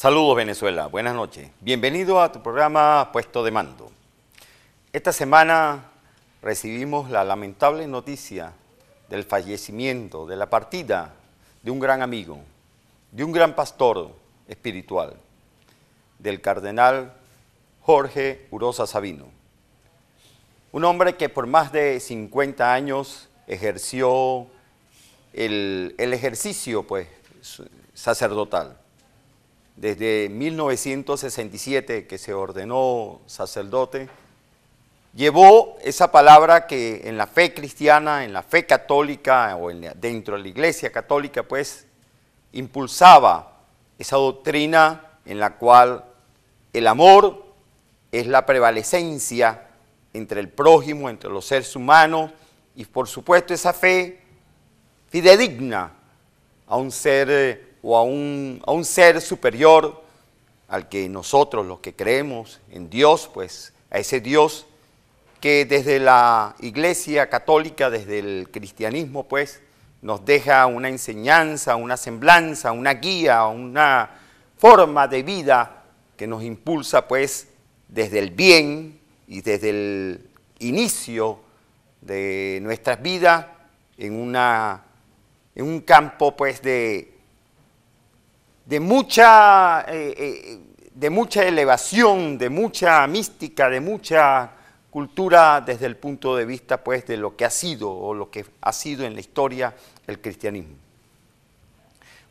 Saludos Venezuela, buenas noches. Bienvenido a tu programa Puesto de Mando. Esta semana recibimos la lamentable noticia del fallecimiento, de la partida de un gran amigo, de un gran pastor espiritual, del cardenal Jorge Urosa Sabino. Un hombre que por más de 50 años ejerció el, ejercicio pues, sacerdotal desde 1967 que se ordenó sacerdote, llevó esa palabra que en la fe cristiana, en la fe católica o dentro de la iglesia católica, pues impulsaba esa doctrina en la cual el amor es la prevalecencia entre el prójimo, entre los seres humanos y por supuesto esa fe fidedigna a un ser eh, o a un, a un ser superior al que nosotros, los que creemos en Dios, pues a ese Dios que desde la Iglesia Católica, desde el cristianismo, pues nos deja una enseñanza, una semblanza, una guía, una forma de vida que nos impulsa pues desde el bien y desde el inicio de nuestras vidas en, una, en un campo pues de de mucha, eh, eh, de mucha elevación, de mucha mística, de mucha cultura desde el punto de vista pues, de lo que ha sido o lo que ha sido en la historia el cristianismo.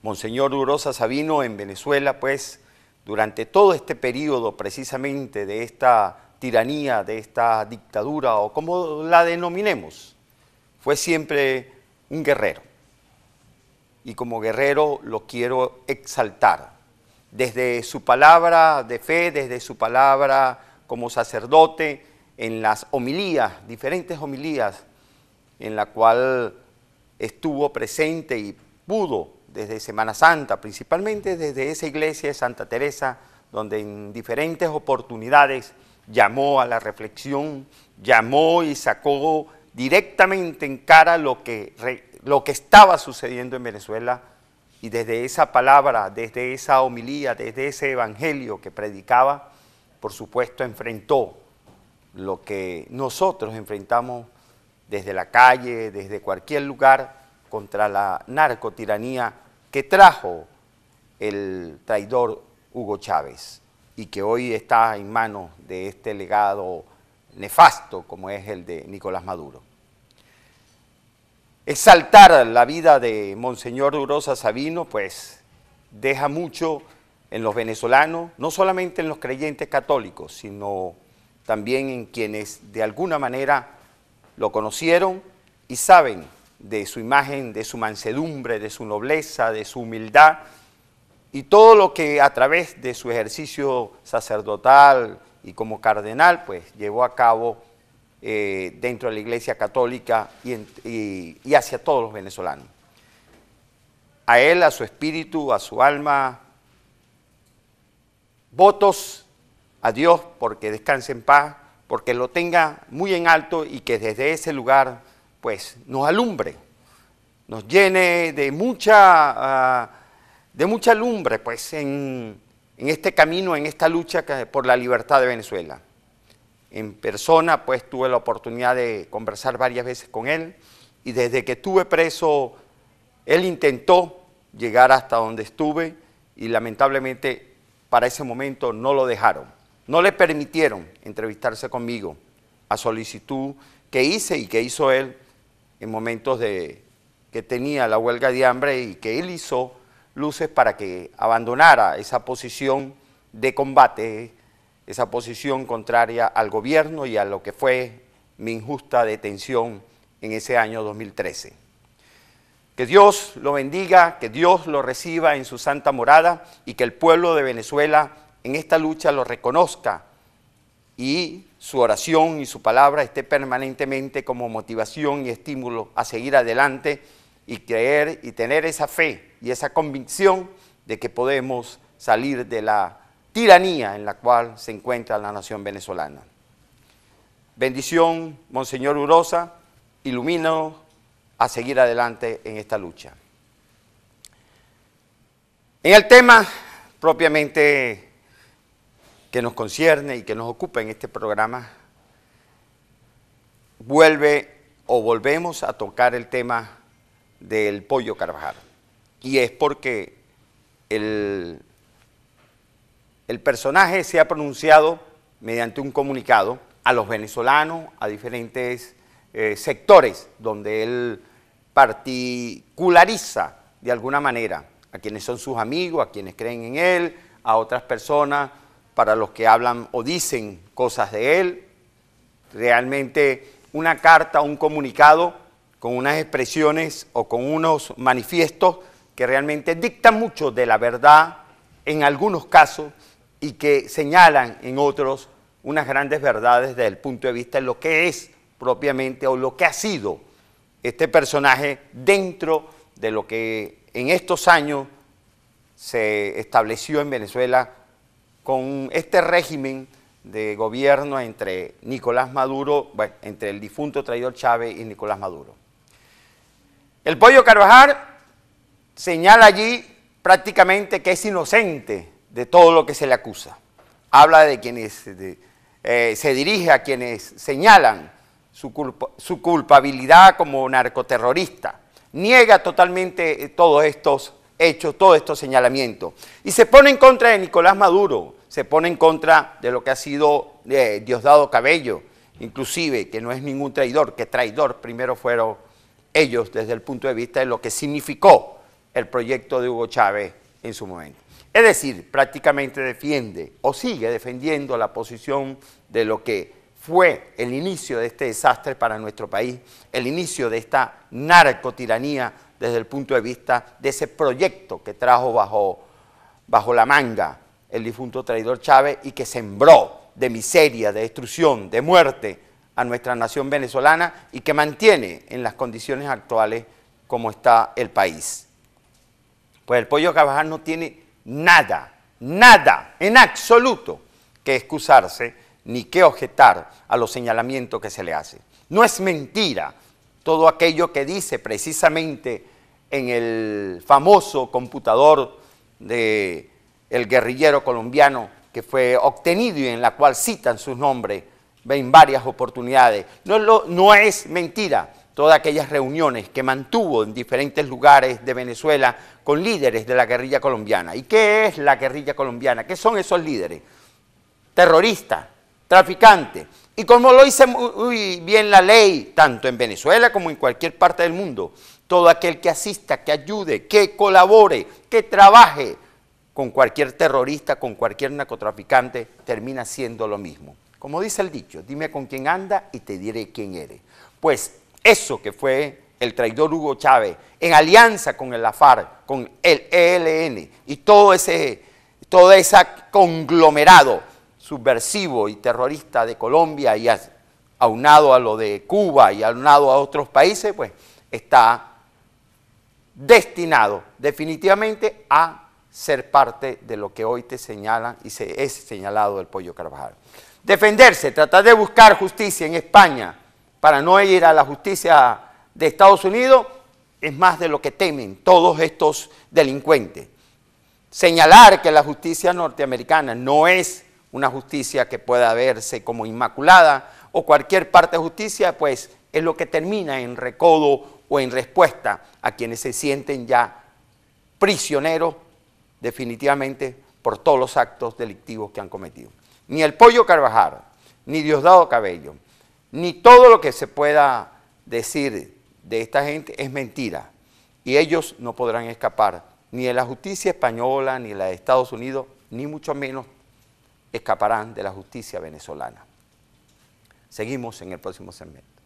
Monseñor Urosa Sabino en Venezuela, pues, durante todo este periodo precisamente de esta tiranía, de esta dictadura o como la denominemos, fue siempre un guerrero y como guerrero lo quiero exaltar. Desde su palabra de fe, desde su palabra como sacerdote, en las homilías, diferentes homilías, en la cual estuvo presente y pudo desde Semana Santa, principalmente desde esa iglesia de Santa Teresa, donde en diferentes oportunidades llamó a la reflexión, llamó y sacó directamente en cara lo que lo que estaba sucediendo en Venezuela y desde esa palabra, desde esa homilía, desde ese evangelio que predicaba, por supuesto enfrentó lo que nosotros enfrentamos desde la calle, desde cualquier lugar, contra la narcotiranía que trajo el traidor Hugo Chávez y que hoy está en manos de este legado nefasto como es el de Nicolás Maduro. Exaltar la vida de Monseñor Urosa Sabino, pues deja mucho en los venezolanos, no solamente en los creyentes católicos, sino también en quienes de alguna manera lo conocieron y saben de su imagen, de su mansedumbre, de su nobleza, de su humildad y todo lo que a través de su ejercicio sacerdotal y como cardenal, pues llevó a cabo eh, dentro de la Iglesia Católica y, y, hacia todos los venezolanos. A él, a su espíritu, a su alma, votos a Dios porque descanse en paz, porque lo tenga muy en alto y que desde ese lugar pues nos alumbre, nos llene de mucha, ah, de mucha lumbre pues en este camino, en esta lucha por la libertad de Venezuela en persona, pues tuve la oportunidad de conversar varias veces con él y desde que estuve preso, él intentó llegar hasta donde estuve y lamentablemente para ese momento no lo dejaron. No le permitieron entrevistarse conmigo a solicitud que hice y que hizo él en momentos de que tenía la huelga de hambre y que él hizo luces para que abandonara esa posición de combate esa posición contraria al gobierno y a lo que fue mi injusta detención en ese año 2013. Que Dios lo bendiga, que Dios lo reciba en su santa morada y que el pueblo de Venezuela en esta lucha lo reconozca y su oración y su palabra esté permanentemente como motivación y estímulo a seguir adelante y creer y tener esa fe y esa convicción de que podemos salir de la tiranía en la cual se encuentra la nación venezolana. Bendición, Monseñor Urosa, ilumino a seguir adelante en esta lucha. En el tema propiamente que nos concierne y que nos ocupa en este programa, vuelve o volvemos a tocar el tema del pollo Carvajal. Y es porque el el personaje se ha pronunciado mediante un comunicado a los venezolanos, a diferentes eh, sectores donde él particulariza de alguna manera a quienes son sus amigos, a quienes creen en él, a otras personas para los que hablan o dicen cosas de él. Realmente una carta, un comunicado con unas expresiones o con unos manifiestos que realmente dictan mucho de la verdad en algunos casos y que señalan en otros unas grandes verdades desde el punto de vista de lo que es propiamente o lo que ha sido este personaje dentro de lo que en estos años se estableció en Venezuela con este régimen de gobierno entre Nicolás Maduro, bueno, entre el difunto traidor Chávez y Nicolás Maduro. El pollo Carvajal señala allí prácticamente que es inocente de todo lo que se le acusa. Habla de quienes eh, se dirige a quienes señalan su, culpabilidad como narcoterrorista. Niega totalmente eh, todos estos hechos, todos estos señalamientos. Y se pone en contra de Nicolás Maduro, se pone en contra de lo que ha sido eh, Diosdado Cabello, inclusive que no es ningún traidor, que traidor primero fueron ellos desde el punto de vista de lo que significó el proyecto de Hugo Chávez en su momento. Es decir, prácticamente defiende o sigue defendiendo la posición de lo que fue el inicio de este desastre para nuestro país, el inicio de esta narcotiranía desde el punto de vista de ese proyecto que trajo bajo, bajo la manga el difunto traidor Chávez y que sembró de miseria, de destrucción, de muerte a nuestra nación venezolana y que mantiene en las condiciones actuales como está el país. Pues el pollo Cabajal no tiene nada, nada, en absoluto, que excusarse ni que objetar a los señalamientos que se le hace. No es mentira todo aquello que dice precisamente en el famoso computador del guerrillero colombiano que fue obtenido y en la cual citan sus nombres en varias oportunidades. no es mentira todas aquellas reuniones que mantuvo en diferentes lugares de Venezuela con líderes de la guerrilla colombiana. ¿Y qué es la guerrilla colombiana? ¿Qué son esos líderes? Terroristas, traficantes. Y como lo dice muy bien la ley, tanto en Venezuela como en cualquier parte del mundo, todo aquel que asista, que ayude, que colabore, que trabaje con cualquier terrorista, con cualquier narcotraficante, termina siendo lo mismo. Como dice el dicho, dime con quién anda y te diré quién eres. Pues eso que fue el traidor Hugo Chávez, en alianza con el AFAR, con el ELN y todo ese, conglomerado subversivo y terrorista de Colombia y aunado a lo de Cuba y aunado a otros países, pues está destinado definitivamente a ser parte de lo que hoy te señala y se es señalado el Pollo Carvajal. Defenderse, tratar de buscar justicia en España, para no ir a la justicia de Estados Unidos es más de lo que temen todos estos delincuentes. Señalar que la justicia norteamericana no es una justicia que pueda verse como inmaculada o cualquier parte de justicia, pues es lo que termina en recodo o en respuesta a quienes se sienten ya prisioneros definitivamente por todos los actos delictivos que han cometido. Ni el Pollo Carvajal, ni Diosdado Cabello, ni todo lo que se pueda decir de esta gente es mentira. Y ellos no podrán escapar ni de la justicia española, ni de la de Estados Unidos, ni mucho menos escaparán de la justicia venezolana. Seguimos en el próximo segmento.